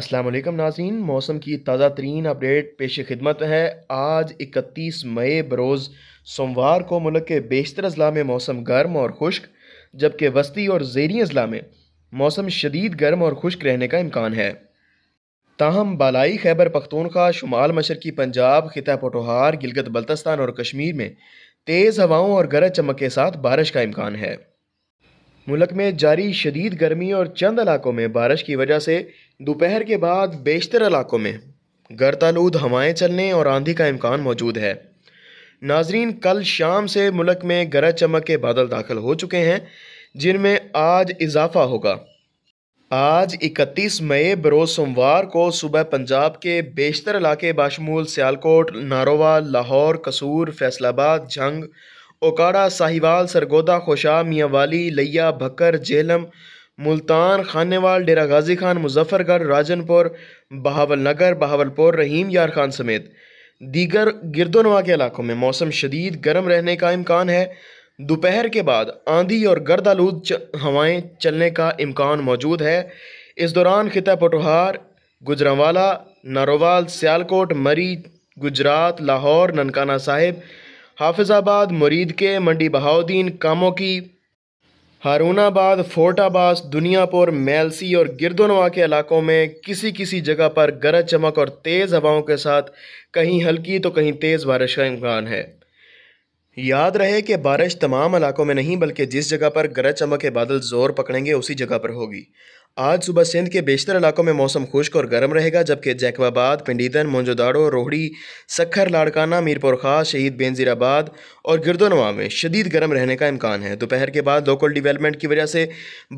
असलम नाजीन मौसम की ताज़ा तरीन अपडेट पेश खिदमत है आज 31 मई बरोज़ सोमवार को मुल्क के बेशतर अज़ला में मौसम गर्म और खुश्क जबकि वस्ती और जेरी अज़ला में मौसम शदीद गर्म और खुश्क रहने का इम्कान है ताहम बालाई खैबर पख्तूनख्वा शुमाल मशरकी पंजाब खिता पोटोहार गिलगत बल्तस्तान और कश्मीर में तेज़ हवाओं और गरज चमक के साथ बारिश का इम्कान है मुल्क में जारी शदीद गर्मी और चंद इलाकों में बारिश की वजह से दोपहर के बाद बेशतर इलाकों में गर्तालूद हवाएं चलने और आंधी का इम्कान मौजूद है नाजरीन कल शाम से मुल्क में गरज चमक के बादल दाखिल हो चुके हैं जिनमें आज इजाफा होगा आज 31 मई बरोज सोमवार को सुबह पंजाब के बेशतर इलाके बाशमूल सियालकोट नारोवा लाहौर कसूर फैसलाबाद जंग ओकाड़ा साहिवाल सरगोदा खोशा मियाँवाली लिया भकर झेलम मुल्तान खानेवाल डेरा गाजी खान मुजफ्फरगढ़ राजनपुर बहावल नगर बहावलपुर रहीम यार खान समेत दीगर गिरदोनवा के इलाकों में मौसम शदीद गर्म रहने का इम्कान है दोपहर के बाद आंधी और गर्द गर्दालूद हवाएँ चलने का इम्कान मौजूद है इस दौरान खिता पटोहार गुजरावाला नारोवाल सियालकोट मरी गुजरात लाहौर ननकाना साहिब हाफिज़ाबाद मुरीद के मंडी बहाउद्दीन कामों की हारूनाबाद आबास दुनियापुर मेलसी और गिरदोनवा के इलाकों में किसी किसी जगह पर गरज चमक और तेज़ हवाओं के साथ कहीं हल्की तो कहीं तेज़ बारिश का इम्कान है याद रहे कि बारिश तमाम इलाकों में नहीं बल्कि जिस जगह पर गरज चमक के बादल ज़ोर पकड़ेंगे उसी जगह पर होगी आज सुबह सिंध के बेशतर इलाकों में मौसम खुश्क और गर्म रहेगा जबकि जैकवाबाद पिंडीदन मोजोदाड़ो रोहड़ी सखर लाड़काना मीरपुर खास शहीद बेनजीराबाद और गिरदोनवा में शदीद गर्म रहने का इम्कान है दोपहर के बाद लोकल डेवलपमेंट की वजह से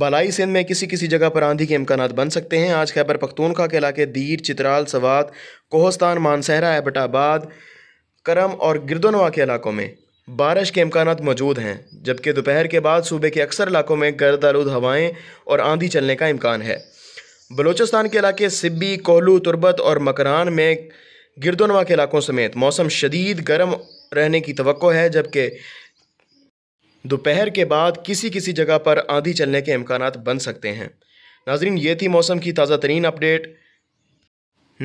बलाई सिंध में किसी किसी जगह पर आंधी के इम्कान बन सकते हैं आज खैबर पख्तूनखा के इलाके दीर चित्राल सवात कोहस्तान मानसहरा एबटाबाद करम और गिरदोनवा के इलाकों में बारिश के इम्कान मौजूद हैं जबकि दोपहर के बाद सूबे के अक्सर इलाकों में गर्द आलूद हवाएँ और आंधी चलने का इम्कान है बलोचिस्तान के इलाके सिब्बी कोहलू तुरबत और मकरान में गिरदोनवा के इलाकों समेत मौसम शदीद गर्म रहने की तो है जबकि दोपहर के बाद किसी किसी जगह पर आंधी चलने के इम्कान बन सकते हैं नाजरीन ये थी मौसम की ताज़ा तरीन अपडेट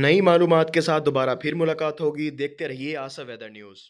नई मालूम के साथ दोबारा फिर मुलाकात होगी देखते रहिए आसा वेदर न्यूज़